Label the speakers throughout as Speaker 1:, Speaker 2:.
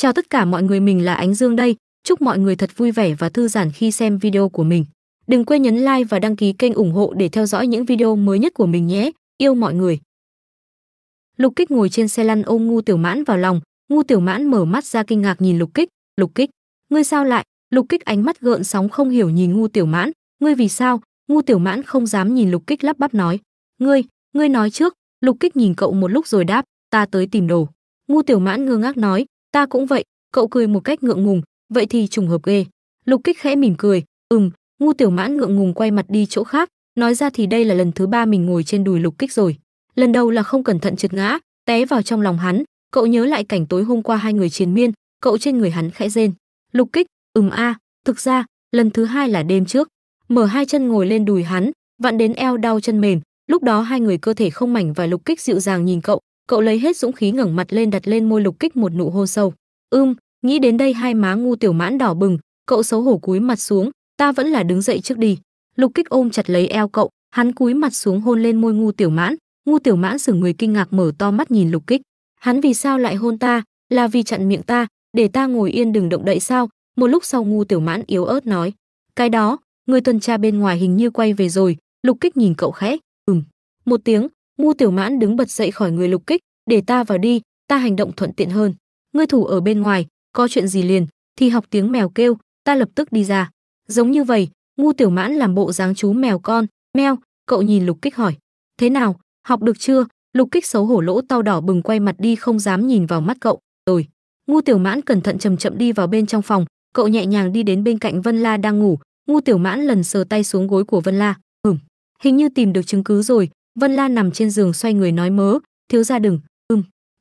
Speaker 1: Chào tất cả mọi người, mình là Ánh Dương đây. Chúc mọi người thật vui vẻ và thư giãn khi xem video của mình. Đừng quên nhấn like và đăng ký kênh ủng hộ để theo dõi những video mới nhất của mình nhé. Yêu mọi người. Lục Kích ngồi trên xe lăn ôm Ngu Tiểu Mãn vào lòng, Ngu Tiểu Mãn mở mắt ra kinh ngạc nhìn Lục Kích, "Lục Kích, ngươi sao lại?" Lục Kích ánh mắt gợn sóng không hiểu nhìn Ngu Tiểu Mãn, "Ngươi vì sao?" Ngu Tiểu Mãn không dám nhìn Lục Kích lắp bắp nói, "Ngươi, ngươi nói trước." Lục Kích nhìn cậu một lúc rồi đáp, "Ta tới tìm đồ." Ngu Tiểu Mãn ngơ ngác nói, Ta cũng vậy, cậu cười một cách ngượng ngùng, vậy thì trùng hợp ghê. Lục Kích khẽ mỉm cười, "Ừm." Ngu Tiểu Mãn ngượng ngùng quay mặt đi chỗ khác, nói ra thì đây là lần thứ ba mình ngồi trên đùi Lục Kích rồi. Lần đầu là không cẩn thận trượt ngã, té vào trong lòng hắn, cậu nhớ lại cảnh tối hôm qua hai người chiến miên, cậu trên người hắn khẽ rên. Lục Kích, "Ừm a, thực ra, lần thứ hai là đêm trước." Mở hai chân ngồi lên đùi hắn, vặn đến eo đau chân mềm, lúc đó hai người cơ thể không mảnh và Lục Kích dịu dàng nhìn cậu, cậu lấy hết dũng khí ngẩng mặt lên đặt lên môi lục kích một nụ hô sâu ưm nghĩ đến đây hai má ngu tiểu mãn đỏ bừng cậu xấu hổ cúi mặt xuống ta vẫn là đứng dậy trước đi lục kích ôm chặt lấy eo cậu hắn cúi mặt xuống hôn lên môi ngu tiểu mãn ngu tiểu mãn sửng người kinh ngạc mở to mắt nhìn lục kích hắn vì sao lại hôn ta là vì chặn miệng ta để ta ngồi yên đừng động đậy sao một lúc sau ngu tiểu mãn yếu ớt nói cái đó người tuần tra bên ngoài hình như quay về rồi lục kích nhìn cậu khẽ ừm một tiếng ngu tiểu mãn đứng bật dậy khỏi người lục kích để ta vào đi ta hành động thuận tiện hơn ngươi thủ ở bên ngoài có chuyện gì liền thì học tiếng mèo kêu ta lập tức đi ra giống như vậy ngu tiểu mãn làm bộ dáng chú mèo con meo cậu nhìn lục kích hỏi thế nào học được chưa lục kích xấu hổ lỗ tao đỏ bừng quay mặt đi không dám nhìn vào mắt cậu rồi ngu tiểu mãn cẩn thận chậm chậm đi vào bên trong phòng cậu nhẹ nhàng đi đến bên cạnh vân la đang ngủ ngu tiểu mãn lần sờ tay xuống gối của vân la ừm hình như tìm được chứng cứ rồi vân la nằm trên giường xoay người nói mớ thiếu ra đừng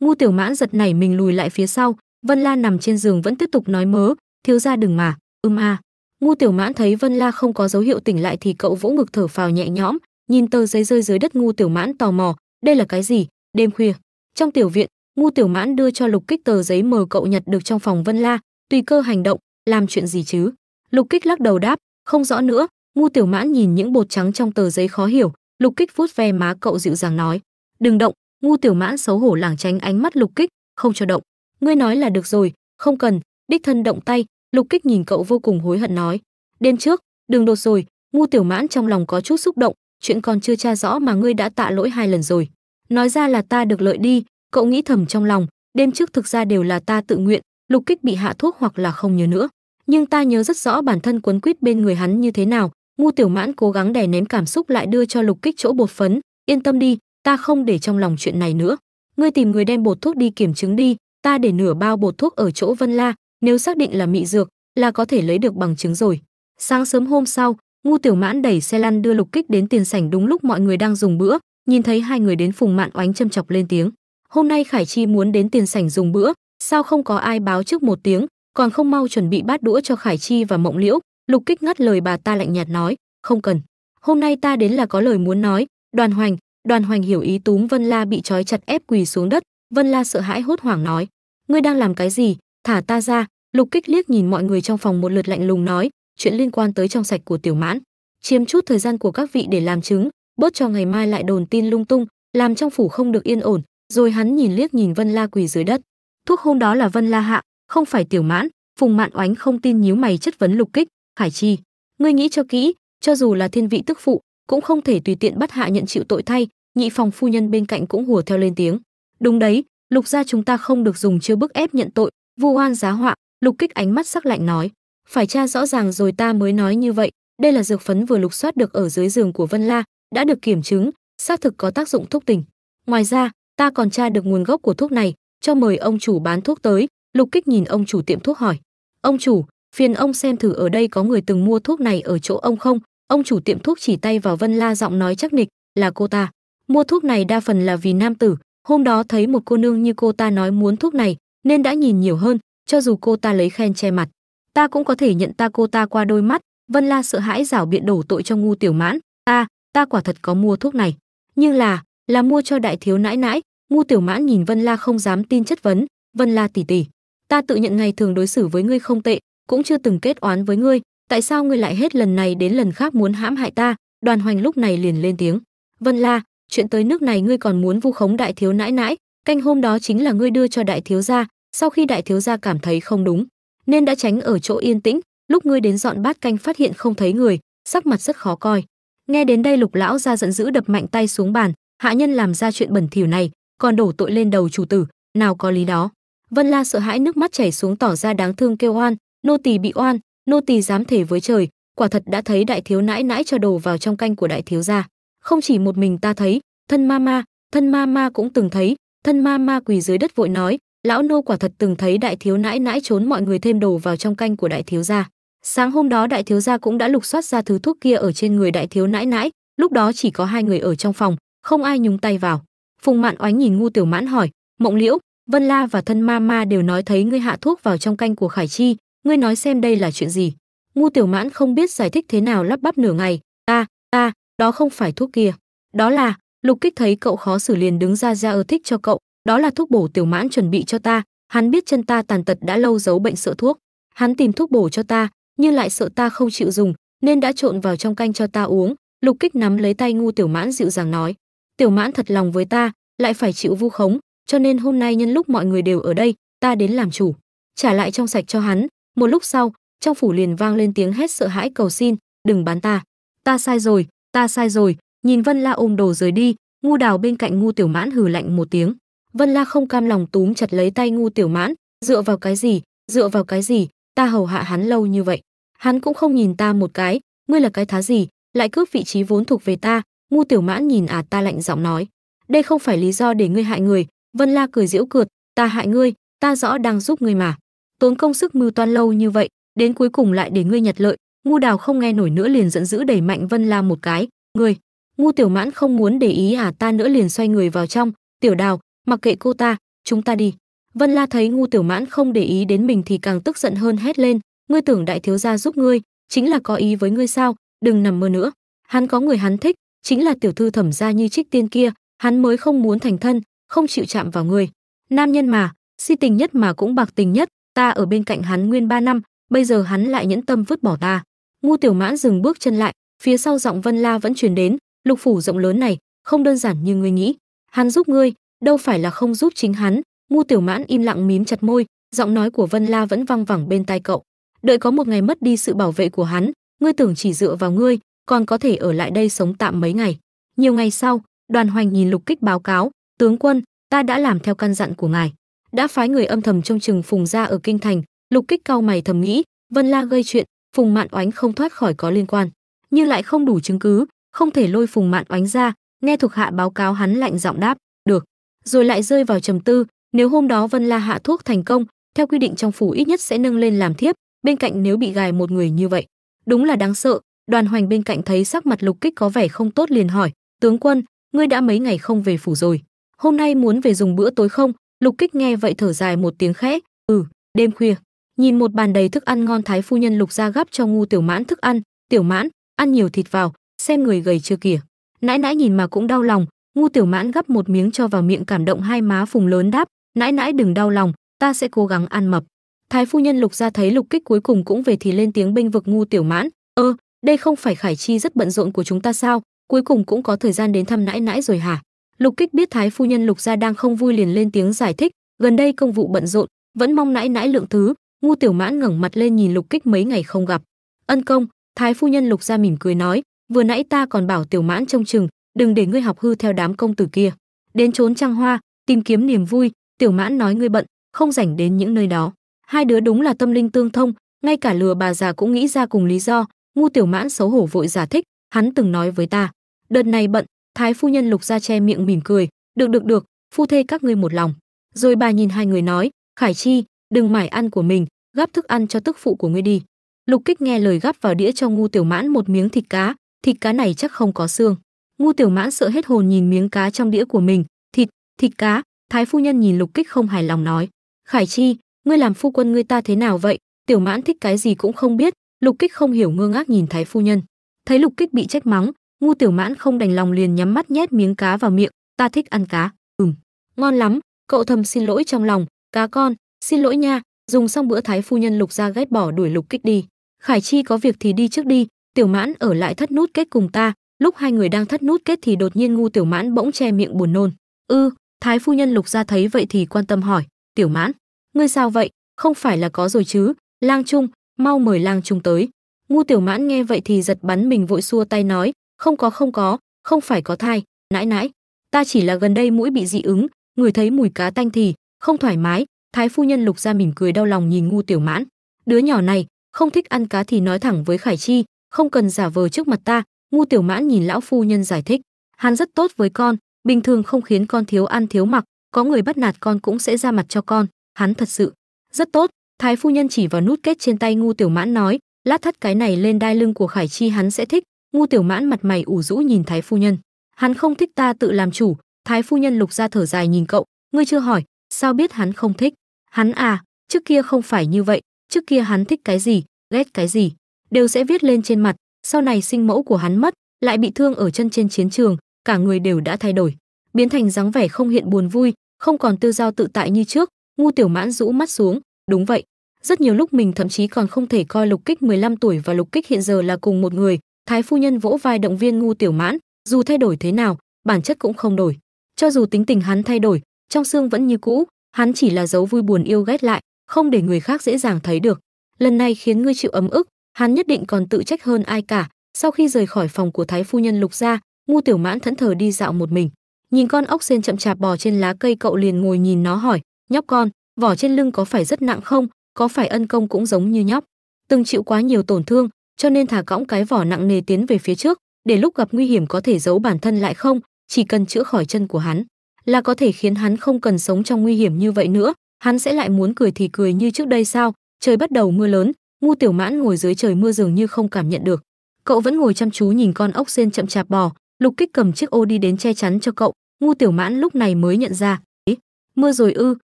Speaker 1: ngu tiểu mãn giật nảy mình lùi lại phía sau vân la nằm trên giường vẫn tiếp tục nói mớ thiếu ra đừng mà ưm a à. ngu tiểu mãn thấy vân la không có dấu hiệu tỉnh lại thì cậu vỗ ngực thở phào nhẹ nhõm nhìn tờ giấy rơi dưới đất ngu tiểu mãn tò mò đây là cái gì đêm khuya trong tiểu viện ngu tiểu mãn đưa cho lục kích tờ giấy mờ cậu nhặt được trong phòng vân la tùy cơ hành động làm chuyện gì chứ lục kích lắc đầu đáp không rõ nữa ngu tiểu mãn nhìn những bột trắng trong tờ giấy khó hiểu lục kích vuốt ve má cậu dịu dàng nói đừng động ngu tiểu mãn xấu hổ lảng tránh ánh mắt lục kích không cho động ngươi nói là được rồi không cần đích thân động tay lục kích nhìn cậu vô cùng hối hận nói đêm trước đừng đột rồi ngu tiểu mãn trong lòng có chút xúc động chuyện còn chưa tra rõ mà ngươi đã tạ lỗi hai lần rồi nói ra là ta được lợi đi cậu nghĩ thầm trong lòng đêm trước thực ra đều là ta tự nguyện lục kích bị hạ thuốc hoặc là không nhớ nữa nhưng ta nhớ rất rõ bản thân quấn quýt bên người hắn như thế nào ngu tiểu mãn cố gắng đè nén cảm xúc lại đưa cho lục kích chỗ bột phấn yên tâm đi ta không để trong lòng chuyện này nữa. Ngươi tìm người đem bột thuốc đi kiểm chứng đi, ta để nửa bao bột thuốc ở chỗ Vân La, nếu xác định là mị dược là có thể lấy được bằng chứng rồi. Sáng sớm hôm sau, Ngu Tiểu Mãn đẩy xe lăn đưa Lục Kích đến tiền sảnh đúng lúc mọi người đang dùng bữa, nhìn thấy hai người đến Phùng Mạn Oánh châm chọc lên tiếng. Hôm nay Khải Chi muốn đến tiền sảnh dùng bữa, sao không có ai báo trước một tiếng, còn không mau chuẩn bị bát đũa cho Khải Chi và Mộng Liễu. Lục Kích ngắt lời bà ta lạnh nhạt nói, không cần. Hôm nay ta đến là có lời muốn nói, Đoàn Hoành, Đoàn Hoành hiểu ý túm Vân La bị trói chặt ép quỳ xuống đất, Vân La sợ hãi hốt hoảng nói: "Ngươi đang làm cái gì? Thả ta ra." Lục Kích liếc nhìn mọi người trong phòng một lượt lạnh lùng nói: "Chuyện liên quan tới trong sạch của Tiểu Mãn, chiếm chút thời gian của các vị để làm chứng, bớt cho ngày mai lại đồn tin lung tung, làm trong phủ không được yên ổn." Rồi hắn nhìn liếc nhìn Vân La quỳ dưới đất. Thuốc hôm đó là Vân La hạ, không phải Tiểu Mãn, Phùng Mạn Oánh không tin nhíu mày chất vấn Lục Kích, "Khải Chi, ngươi nghĩ cho kỹ, cho dù là thiên vị tức phụ, cũng không thể tùy tiện bắt hạ nhận chịu tội thay, nhị phòng phu nhân bên cạnh cũng hùa theo lên tiếng đúng đấy lục gia chúng ta không được dùng chưa bức ép nhận tội vu oan giá họa lục kích ánh mắt sắc lạnh nói phải tra rõ ràng rồi ta mới nói như vậy đây là dược phấn vừa lục soát được ở dưới giường của vân la đã được kiểm chứng xác thực có tác dụng thúc tình ngoài ra ta còn tra được nguồn gốc của thuốc này cho mời ông chủ bán thuốc tới lục kích nhìn ông chủ tiệm thuốc hỏi ông chủ phiền ông xem thử ở đây có người từng mua thuốc này ở chỗ ông không ông chủ tiệm thuốc chỉ tay vào vân la giọng nói chắc nịch là cô ta Mua thuốc này đa phần là vì nam tử, hôm đó thấy một cô nương như cô ta nói muốn thuốc này, nên đã nhìn nhiều hơn, cho dù cô ta lấy khen che mặt. Ta cũng có thể nhận ta cô ta qua đôi mắt, Vân La sợ hãi rảo biện đổ tội cho ngu tiểu mãn, ta, ta quả thật có mua thuốc này. Nhưng là, là mua cho đại thiếu nãi nãi, ngu tiểu mãn nhìn Vân La không dám tin chất vấn, Vân La tỷ tỷ, ta tự nhận ngày thường đối xử với ngươi không tệ, cũng chưa từng kết oán với ngươi, tại sao ngươi lại hết lần này đến lần khác muốn hãm hại ta? Đoàn Hoành lúc này liền lên tiếng, "Vân La, chuyện tới nước này ngươi còn muốn vu khống đại thiếu nãi nãi canh hôm đó chính là ngươi đưa cho đại thiếu gia sau khi đại thiếu gia cảm thấy không đúng nên đã tránh ở chỗ yên tĩnh lúc ngươi đến dọn bát canh phát hiện không thấy người sắc mặt rất khó coi nghe đến đây lục lão ra giận dữ đập mạnh tay xuống bàn hạ nhân làm ra chuyện bẩn thỉu này còn đổ tội lên đầu chủ tử nào có lý đó vân la sợ hãi nước mắt chảy xuống tỏ ra đáng thương kêu oan nô tỳ bị oan nô tỳ dám thể với trời quả thật đã thấy đại thiếu nãi nãi cho đồ vào trong canh của đại thiếu gia không chỉ một mình ta thấy thân ma ma thân ma ma cũng từng thấy thân ma ma quỳ dưới đất vội nói lão nô quả thật từng thấy đại thiếu nãi nãi trốn mọi người thêm đồ vào trong canh của đại thiếu gia sáng hôm đó đại thiếu gia cũng đã lục soát ra thứ thuốc kia ở trên người đại thiếu nãi nãi lúc đó chỉ có hai người ở trong phòng không ai nhúng tay vào phùng mạn oánh nhìn ngu tiểu mãn hỏi mộng liễu vân la và thân ma ma đều nói thấy ngươi hạ thuốc vào trong canh của khải chi ngươi nói xem đây là chuyện gì ngu tiểu mãn không biết giải thích thế nào lắp bắp nửa ngày ta ta đó không phải thuốc kia đó là lục kích thấy cậu khó xử liền đứng ra ra ưa thích cho cậu đó là thuốc bổ tiểu mãn chuẩn bị cho ta hắn biết chân ta tàn tật đã lâu giấu bệnh sợ thuốc hắn tìm thuốc bổ cho ta nhưng lại sợ ta không chịu dùng nên đã trộn vào trong canh cho ta uống lục kích nắm lấy tay ngu tiểu mãn dịu dàng nói tiểu mãn thật lòng với ta lại phải chịu vu khống cho nên hôm nay nhân lúc mọi người đều ở đây ta đến làm chủ trả lại trong sạch cho hắn một lúc sau trong phủ liền vang lên tiếng hét sợ hãi cầu xin đừng bán ta ta sai rồi ta sai rồi nhìn vân la ôm đồ rời đi ngu đào bên cạnh ngu tiểu mãn hừ lạnh một tiếng vân la không cam lòng túm chặt lấy tay ngu tiểu mãn dựa vào cái gì dựa vào cái gì ta hầu hạ hắn lâu như vậy hắn cũng không nhìn ta một cái ngươi là cái thá gì lại cướp vị trí vốn thuộc về ta ngu tiểu mãn nhìn à ta lạnh giọng nói đây không phải lý do để ngươi hại người vân la cười giễu cợt ta hại ngươi ta rõ đang giúp ngươi mà tốn công sức mưu toan lâu như vậy đến cuối cùng lại để ngươi nhặt lợi ngu đào không nghe nổi nữa liền giận dữ đẩy mạnh vân la một cái người ngu tiểu mãn không muốn để ý à ta nữa liền xoay người vào trong tiểu đào mặc kệ cô ta chúng ta đi vân la thấy ngu tiểu mãn không để ý đến mình thì càng tức giận hơn hét lên ngươi tưởng đại thiếu gia giúp ngươi chính là có ý với ngươi sao đừng nằm mơ nữa hắn có người hắn thích chính là tiểu thư thẩm gia như trích tiên kia hắn mới không muốn thành thân không chịu chạm vào ngươi nam nhân mà si tình nhất mà cũng bạc tình nhất ta ở bên cạnh hắn nguyên ba năm bây giờ hắn lại nhẫn tâm vứt bỏ ta ngu tiểu mãn dừng bước chân lại phía sau giọng vân la vẫn truyền đến lục phủ rộng lớn này không đơn giản như ngươi nghĩ hắn giúp ngươi đâu phải là không giúp chính hắn ngu tiểu mãn im lặng mím chặt môi giọng nói của vân la vẫn văng vẳng bên tai cậu đợi có một ngày mất đi sự bảo vệ của hắn ngươi tưởng chỉ dựa vào ngươi còn có thể ở lại đây sống tạm mấy ngày nhiều ngày sau đoàn hoành nhìn lục kích báo cáo tướng quân ta đã làm theo căn dặn của ngài đã phái người âm thầm trông chừng phùng gia ở kinh thành lục kích cau mày thầm nghĩ vân la gây chuyện Phùng Mạn Oánh không thoát khỏi có liên quan, nhưng lại không đủ chứng cứ, không thể lôi Phùng Mạn Oánh ra, nghe thuộc hạ báo cáo hắn lạnh giọng đáp, "Được." Rồi lại rơi vào trầm tư, nếu hôm đó Vân La hạ thuốc thành công, theo quy định trong phủ ít nhất sẽ nâng lên làm thiếp, bên cạnh nếu bị gài một người như vậy, đúng là đáng sợ. Đoàn Hoành bên cạnh thấy sắc mặt Lục Kích có vẻ không tốt liền hỏi, "Tướng quân, ngươi đã mấy ngày không về phủ rồi, hôm nay muốn về dùng bữa tối không?" Lục Kích nghe vậy thở dài một tiếng khẽ, "Ừ, đêm khuya, nhìn một bàn đầy thức ăn ngon thái phu nhân lục gia gắp cho ngu tiểu mãn thức ăn tiểu mãn ăn nhiều thịt vào xem người gầy chưa kìa nãi nãi nhìn mà cũng đau lòng ngu tiểu mãn gắp một miếng cho vào miệng cảm động hai má phùng lớn đáp nãi nãi đừng đau lòng ta sẽ cố gắng ăn mập thái phu nhân lục gia thấy lục kích cuối cùng cũng về thì lên tiếng binh vực ngu tiểu mãn ơ ờ, đây không phải khải chi rất bận rộn của chúng ta sao cuối cùng cũng có thời gian đến thăm nãi nãi rồi hả lục kích biết thái phu nhân lục gia đang không vui liền lên tiếng giải thích gần đây công vụ bận rộn vẫn mong nãi nãi lượng thứ ngu tiểu mãn ngẩng mặt lên nhìn lục kích mấy ngày không gặp ân công thái phu nhân lục ra mỉm cười nói vừa nãy ta còn bảo tiểu mãn trông chừng đừng để ngươi học hư theo đám công tử kia đến trốn trăng hoa tìm kiếm niềm vui tiểu mãn nói ngươi bận không rảnh đến những nơi đó hai đứa đúng là tâm linh tương thông ngay cả lừa bà già cũng nghĩ ra cùng lý do ngu tiểu mãn xấu hổ vội giả thích hắn từng nói với ta đợt này bận thái phu nhân lục ra che miệng mỉm cười được được được phu thê các ngươi một lòng rồi bà nhìn hai người nói khải chi đừng mải ăn của mình gắp thức ăn cho tức phụ của ngươi đi lục kích nghe lời gắp vào đĩa cho ngu tiểu mãn một miếng thịt cá thịt cá này chắc không có xương ngu tiểu mãn sợ hết hồn nhìn miếng cá trong đĩa của mình thịt thịt cá thái phu nhân nhìn lục kích không hài lòng nói khải chi ngươi làm phu quân ngươi ta thế nào vậy tiểu mãn thích cái gì cũng không biết lục kích không hiểu ngơ ngác nhìn thái phu nhân thấy lục kích bị trách mắng ngu tiểu mãn không đành lòng liền nhắm mắt nhét miếng cá vào miệng ta thích ăn cá ừm ngon lắm cậu thầm xin lỗi trong lòng cá con xin lỗi nha dùng xong bữa thái phu nhân lục ra ghét bỏ đuổi lục kích đi khải chi có việc thì đi trước đi tiểu mãn ở lại thất nút kết cùng ta lúc hai người đang thất nút kết thì đột nhiên ngu tiểu mãn bỗng che miệng buồn nôn ư ừ, thái phu nhân lục ra thấy vậy thì quan tâm hỏi tiểu mãn ngươi sao vậy không phải là có rồi chứ lang trung mau mời lang trung tới ngu tiểu mãn nghe vậy thì giật bắn mình vội xua tay nói không có không có không phải có thai nãi nãi ta chỉ là gần đây mũi bị dị ứng người thấy mùi cá tanh thì không thoải mái thái phu nhân lục ra mỉm cười đau lòng nhìn ngu tiểu mãn đứa nhỏ này không thích ăn cá thì nói thẳng với khải chi không cần giả vờ trước mặt ta ngu tiểu mãn nhìn lão phu nhân giải thích hắn rất tốt với con bình thường không khiến con thiếu ăn thiếu mặc có người bắt nạt con cũng sẽ ra mặt cho con hắn thật sự rất tốt thái phu nhân chỉ vào nút kết trên tay ngu tiểu mãn nói lát thắt cái này lên đai lưng của khải chi hắn sẽ thích ngu tiểu mãn mặt mày ủ rũ nhìn thái phu nhân hắn không thích ta tự làm chủ thái phu nhân lục ra thở dài nhìn cậu ngươi chưa hỏi sao biết hắn không thích Hắn à, trước kia không phải như vậy, trước kia hắn thích cái gì, ghét cái gì, đều sẽ viết lên trên mặt, sau này sinh mẫu của hắn mất, lại bị thương ở chân trên chiến trường, cả người đều đã thay đổi, biến thành dáng vẻ không hiện buồn vui, không còn tư giao tự tại như trước, ngu tiểu mãn rũ mắt xuống, đúng vậy. Rất nhiều lúc mình thậm chí còn không thể coi lục kích 15 tuổi và lục kích hiện giờ là cùng một người, thái phu nhân vỗ vai động viên ngu tiểu mãn, dù thay đổi thế nào, bản chất cũng không đổi. Cho dù tính tình hắn thay đổi, trong xương vẫn như cũ, hắn chỉ là dấu vui buồn yêu ghét lại không để người khác dễ dàng thấy được lần này khiến ngươi chịu ấm ức hắn nhất định còn tự trách hơn ai cả sau khi rời khỏi phòng của thái phu nhân lục gia ngu tiểu mãn thẫn thờ đi dạo một mình nhìn con ốc sen chậm chạp bò trên lá cây cậu liền ngồi nhìn nó hỏi nhóc con vỏ trên lưng có phải rất nặng không có phải ân công cũng giống như nhóc từng chịu quá nhiều tổn thương cho nên thả cõng cái vỏ nặng nề tiến về phía trước để lúc gặp nguy hiểm có thể giấu bản thân lại không chỉ cần chữa khỏi chân của hắn là có thể khiến hắn không cần sống trong nguy hiểm như vậy nữa, hắn sẽ lại muốn cười thì cười như trước đây sao? Trời bắt đầu mưa lớn, Ngu Tiểu Mãn ngồi dưới trời mưa dường như không cảm nhận được. Cậu vẫn ngồi chăm chú nhìn con ốc sen chậm chạp bò, Lục Kích cầm chiếc ô đi đến che chắn cho cậu, Ngu Tiểu Mãn lúc này mới nhận ra, "Ý, mưa rồi ư?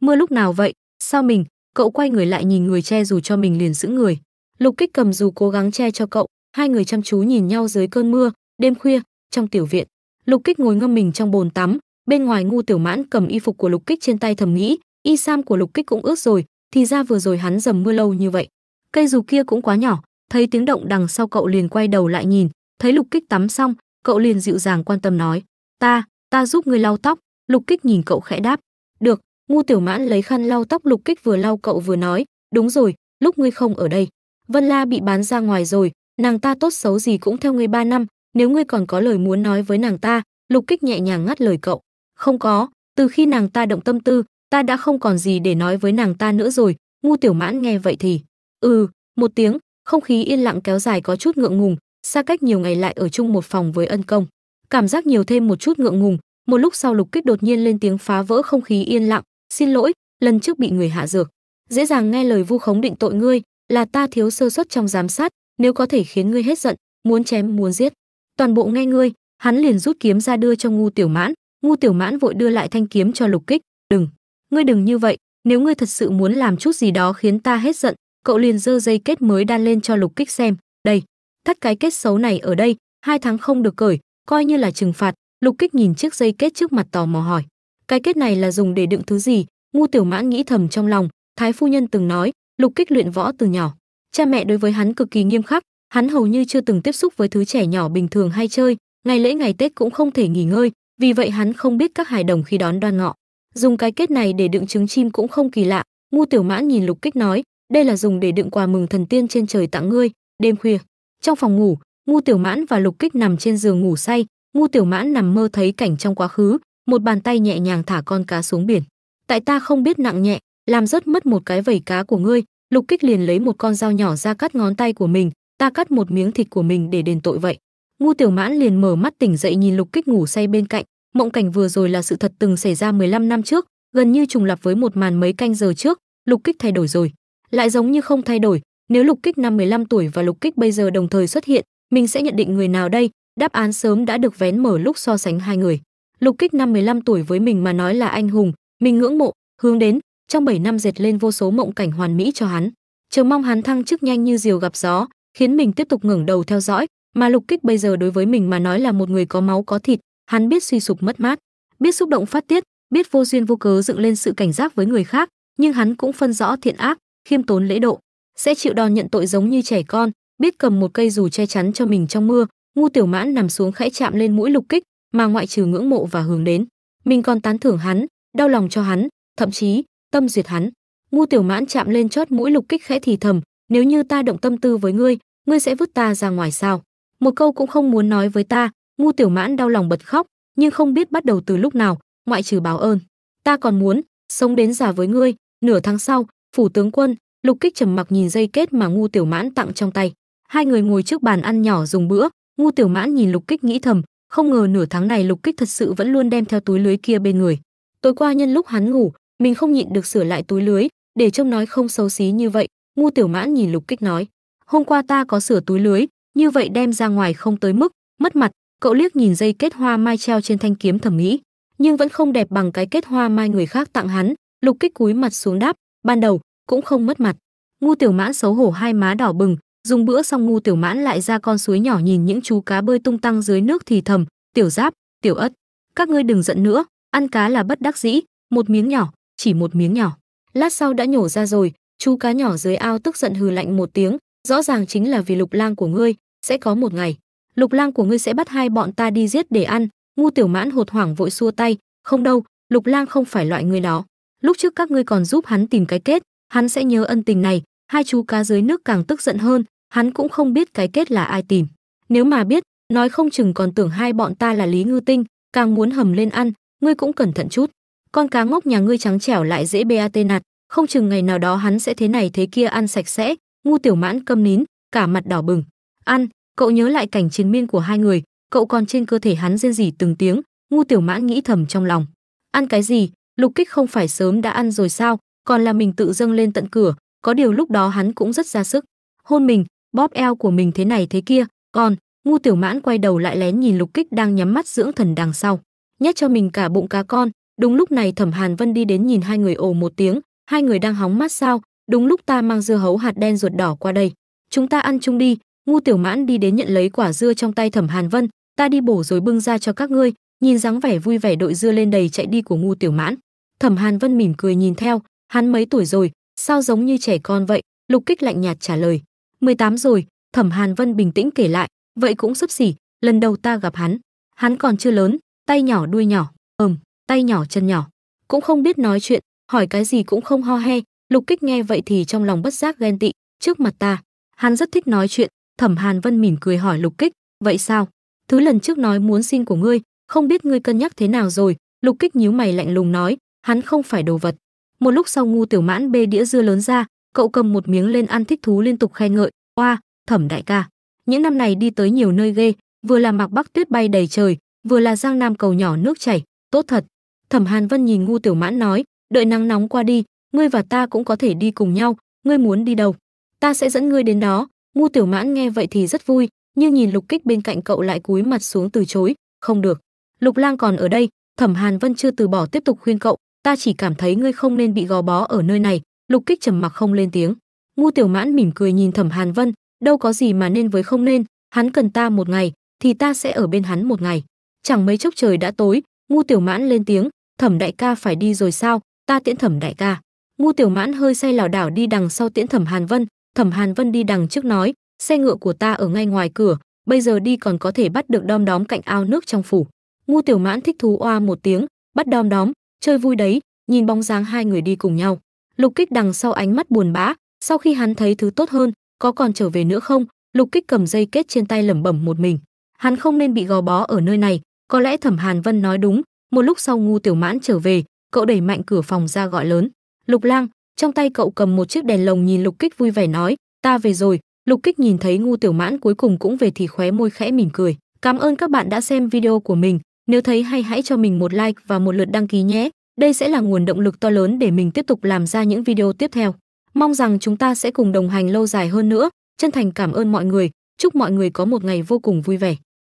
Speaker 1: Mưa lúc nào vậy? Sao mình?" Cậu quay người lại nhìn người che dù cho mình liền giữ người. Lục Kích cầm dù cố gắng che cho cậu, hai người chăm chú nhìn nhau dưới cơn mưa, đêm khuya, trong tiểu viện. Lục Kích ngồi ngâm mình trong bồn tắm, bên ngoài ngu tiểu mãn cầm y phục của lục kích trên tay thầm nghĩ y sam của lục kích cũng ướt rồi thì ra vừa rồi hắn dầm mưa lâu như vậy cây dù kia cũng quá nhỏ thấy tiếng động đằng sau cậu liền quay đầu lại nhìn thấy lục kích tắm xong cậu liền dịu dàng quan tâm nói ta ta giúp ngươi lau tóc lục kích nhìn cậu khẽ đáp được ngu tiểu mãn lấy khăn lau tóc lục kích vừa lau cậu vừa nói đúng rồi lúc ngươi không ở đây vân la bị bán ra ngoài rồi nàng ta tốt xấu gì cũng theo ngươi ba năm nếu ngươi còn có lời muốn nói với nàng ta lục kích nhẹ nhàng ngắt lời cậu không có từ khi nàng ta động tâm tư ta đã không còn gì để nói với nàng ta nữa rồi ngu tiểu mãn nghe vậy thì ừ một tiếng không khí yên lặng kéo dài có chút ngượng ngùng xa cách nhiều ngày lại ở chung một phòng với ân công cảm giác nhiều thêm một chút ngượng ngùng một lúc sau lục kích đột nhiên lên tiếng phá vỡ không khí yên lặng xin lỗi lần trước bị người hạ dược dễ dàng nghe lời vu khống định tội ngươi là ta thiếu sơ suất trong giám sát nếu có thể khiến ngươi hết giận muốn chém muốn giết toàn bộ nghe ngươi hắn liền rút kiếm ra đưa cho ngu tiểu mãn Ngu Tiểu Mãn vội đưa lại thanh kiếm cho Lục Kích, "Đừng, ngươi đừng như vậy, nếu ngươi thật sự muốn làm chút gì đó khiến ta hết giận, cậu liền giơ dây kết mới đan lên cho Lục Kích xem, đây, thắt cái kết xấu này ở đây, hai tháng không được cởi, coi như là trừng phạt." Lục Kích nhìn chiếc dây kết trước mặt tò mò hỏi, "Cái kết này là dùng để đựng thứ gì?" Ngu Tiểu Mãn nghĩ thầm trong lòng, thái phu nhân từng nói, Lục Kích luyện võ từ nhỏ, cha mẹ đối với hắn cực kỳ nghiêm khắc, hắn hầu như chưa từng tiếp xúc với thứ trẻ nhỏ bình thường hay chơi, ngày lễ ngày Tết cũng không thể nghỉ ngơi, vì vậy hắn không biết các hài đồng khi đón đoan ngọ dùng cái kết này để đựng trứng chim cũng không kỳ lạ ngu tiểu mãn nhìn lục kích nói đây là dùng để đựng quà mừng thần tiên trên trời tặng ngươi đêm khuya trong phòng ngủ ngu tiểu mãn và lục kích nằm trên giường ngủ say ngu tiểu mãn nằm mơ thấy cảnh trong quá khứ một bàn tay nhẹ nhàng thả con cá xuống biển tại ta không biết nặng nhẹ làm rớt mất một cái vẩy cá của ngươi lục kích liền lấy một con dao nhỏ ra cắt ngón tay của mình ta cắt một miếng thịt của mình để đền tội vậy ngu tiểu mãn liền mở mắt tỉnh dậy nhìn lục kích ngủ say bên cạnh mộng cảnh vừa rồi là sự thật từng xảy ra 15 năm trước gần như trùng lặp với một màn mấy canh giờ trước lục kích thay đổi rồi lại giống như không thay đổi nếu lục kích năm 15 tuổi và lục kích bây giờ đồng thời xuất hiện mình sẽ nhận định người nào đây đáp án sớm đã được vén mở lúc so sánh hai người lục kích năm 15 tuổi với mình mà nói là anh hùng mình ngưỡng mộ hướng đến trong 7 năm dệt lên vô số mộng cảnh hoàn mỹ cho hắn chờ mong hắn thăng chức nhanh như diều gặp gió khiến mình tiếp tục ngẩng đầu theo dõi mà Lục Kích bây giờ đối với mình mà nói là một người có máu có thịt, hắn biết suy sụp mất mát, biết xúc động phát tiết, biết vô duyên vô cớ dựng lên sự cảnh giác với người khác, nhưng hắn cũng phân rõ thiện ác, khiêm tốn lễ độ, sẽ chịu đòn nhận tội giống như trẻ con, biết cầm một cây dù che chắn cho mình trong mưa. Ngu Tiểu Mãn nằm xuống khẽ chạm lên mũi Lục Kích, mà ngoại trừ ngưỡng mộ và hướng đến, mình còn tán thưởng hắn, đau lòng cho hắn, thậm chí tâm duyệt hắn. Ngu Tiểu Mãn chạm lên chót mũi Lục Kích khẽ thì thầm, nếu như ta động tâm tư với ngươi, ngươi sẽ vứt ta ra ngoài sao? một câu cũng không muốn nói với ta ngu tiểu mãn đau lòng bật khóc nhưng không biết bắt đầu từ lúc nào ngoại trừ báo ơn ta còn muốn sống đến già với ngươi nửa tháng sau phủ tướng quân lục kích trầm mặc nhìn dây kết mà ngu tiểu mãn tặng trong tay hai người ngồi trước bàn ăn nhỏ dùng bữa ngu tiểu mãn nhìn lục kích nghĩ thầm không ngờ nửa tháng này lục kích thật sự vẫn luôn đem theo túi lưới kia bên người tối qua nhân lúc hắn ngủ mình không nhịn được sửa lại túi lưới để trông nói không xấu xí như vậy ngu tiểu mãn nhìn lục kích nói hôm qua ta có sửa túi lưới như vậy đem ra ngoài không tới mức mất mặt cậu liếc nhìn dây kết hoa mai treo trên thanh kiếm thẩm mỹ nhưng vẫn không đẹp bằng cái kết hoa mai người khác tặng hắn lục kích cúi mặt xuống đáp ban đầu cũng không mất mặt ngu tiểu mãn xấu hổ hai má đỏ bừng dùng bữa xong ngu tiểu mãn lại ra con suối nhỏ nhìn những chú cá bơi tung tăng dưới nước thì thầm tiểu giáp tiểu ất các ngươi đừng giận nữa ăn cá là bất đắc dĩ một miếng nhỏ chỉ một miếng nhỏ lát sau đã nhổ ra rồi chú cá nhỏ dưới ao tức giận hừ lạnh một tiếng rõ ràng chính là vì lục lang của ngươi sẽ có một ngày lục lang của ngươi sẽ bắt hai bọn ta đi giết để ăn ngu tiểu mãn hột hoảng vội xua tay không đâu lục lang không phải loại người đó lúc trước các ngươi còn giúp hắn tìm cái kết hắn sẽ nhớ ân tình này hai chú cá dưới nước càng tức giận hơn hắn cũng không biết cái kết là ai tìm nếu mà biết nói không chừng còn tưởng hai bọn ta là lý ngư tinh càng muốn hầm lên ăn ngươi cũng cẩn thận chút con cá ngốc nhà ngươi trắng trẻo lại dễ bat nạt không chừng ngày nào đó hắn sẽ thế này thế kia ăn sạch sẽ ngu tiểu mãn câm nín cả mặt đỏ bừng ăn cậu nhớ lại cảnh chiến miên của hai người cậu còn trên cơ thể hắn rên rỉ từng tiếng ngu tiểu mãn nghĩ thầm trong lòng ăn cái gì lục kích không phải sớm đã ăn rồi sao còn là mình tự dâng lên tận cửa có điều lúc đó hắn cũng rất ra sức hôn mình bóp eo của mình thế này thế kia còn ngu tiểu mãn quay đầu lại lén nhìn lục kích đang nhắm mắt dưỡng thần đằng sau nhét cho mình cả bụng cá con đúng lúc này thẩm hàn vân đi đến nhìn hai người ồ một tiếng hai người đang hóng mát sao đúng lúc ta mang dưa hấu hạt đen ruột đỏ qua đây chúng ta ăn chung đi ngu tiểu mãn đi đến nhận lấy quả dưa trong tay thẩm hàn vân ta đi bổ rồi bưng ra cho các ngươi nhìn dáng vẻ vui vẻ đội dưa lên đầy chạy đi của ngu tiểu mãn thẩm hàn vân mỉm cười nhìn theo hắn mấy tuổi rồi sao giống như trẻ con vậy lục kích lạnh nhạt trả lời 18 rồi thẩm hàn vân bình tĩnh kể lại vậy cũng sấp xỉ lần đầu ta gặp hắn hắn còn chưa lớn tay nhỏ đuôi nhỏ ờm tay nhỏ chân nhỏ cũng không biết nói chuyện hỏi cái gì cũng không ho he Lục Kích nghe vậy thì trong lòng bất giác ghen tị, trước mặt ta, hắn rất thích nói chuyện, Thẩm Hàn Vân mỉm cười hỏi Lục Kích, "Vậy sao? Thứ lần trước nói muốn xin của ngươi, không biết ngươi cân nhắc thế nào rồi?" Lục Kích nhíu mày lạnh lùng nói, "Hắn không phải đồ vật." Một lúc sau Ngu Tiểu Mãn bê đĩa dưa lớn ra, cậu cầm một miếng lên ăn thích thú liên tục khen ngợi, "Oa, Thẩm đại ca, những năm này đi tới nhiều nơi ghê, vừa là Mạc Bắc tuyết bay đầy trời, vừa là Giang Nam cầu nhỏ nước chảy, tốt thật." Thẩm Hàn Vân nhìn Ngu Tiểu Mãn nói, "Đợi nắng nóng qua đi, ngươi và ta cũng có thể đi cùng nhau, ngươi muốn đi đâu, ta sẽ dẫn ngươi đến đó. Ngu Tiểu Mãn nghe vậy thì rất vui, nhưng nhìn Lục Kích bên cạnh cậu lại cúi mặt xuống từ chối, không được. Lục Lang còn ở đây, Thẩm Hàn Vân chưa từ bỏ tiếp tục khuyên cậu, ta chỉ cảm thấy ngươi không nên bị gò bó ở nơi này. Lục Kích trầm mặc không lên tiếng. Ngu Tiểu Mãn mỉm cười nhìn Thẩm Hàn Vân, đâu có gì mà nên với không nên, hắn cần ta một ngày, thì ta sẽ ở bên hắn một ngày. Chẳng mấy chốc trời đã tối, Ngu Tiểu Mãn lên tiếng, Thẩm đại ca phải đi rồi sao, ta tiễn Thẩm đại ca. Ngu Tiểu Mãn hơi say lảo đảo đi đằng sau Tiễn Thẩm Hàn Vân, Thẩm Hàn Vân đi đằng trước nói, xe ngựa của ta ở ngay ngoài cửa, bây giờ đi còn có thể bắt được đom đóm cạnh ao nước trong phủ. Ngu Tiểu Mãn thích thú oa một tiếng, bắt đom đóm, chơi vui đấy, nhìn bóng dáng hai người đi cùng nhau. Lục Kích đằng sau ánh mắt buồn bã, sau khi hắn thấy thứ tốt hơn, có còn trở về nữa không? Lục Kích cầm dây kết trên tay lẩm bẩm một mình, hắn không nên bị gò bó ở nơi này, có lẽ Thẩm Hàn Vân nói đúng, một lúc sau Ngu Tiểu Mãn trở về, cậu đẩy mạnh cửa phòng ra gọi lớn, Lục Lang, trong tay cậu cầm một chiếc đèn lồng nhìn Lục Kích vui vẻ nói, "Ta về rồi." Lục Kích nhìn thấy ngu Tiểu Mãn cuối cùng cũng về thì khóe môi khẽ mỉm cười. Cảm ơn các bạn đã xem video của mình, nếu thấy hay hãy cho mình một like và một lượt đăng ký nhé. Đây sẽ là nguồn động lực to lớn để mình tiếp tục làm ra những video tiếp theo. Mong rằng chúng ta sẽ cùng đồng hành lâu dài hơn nữa. Chân thành cảm ơn mọi người, chúc mọi người có một ngày vô cùng vui vẻ.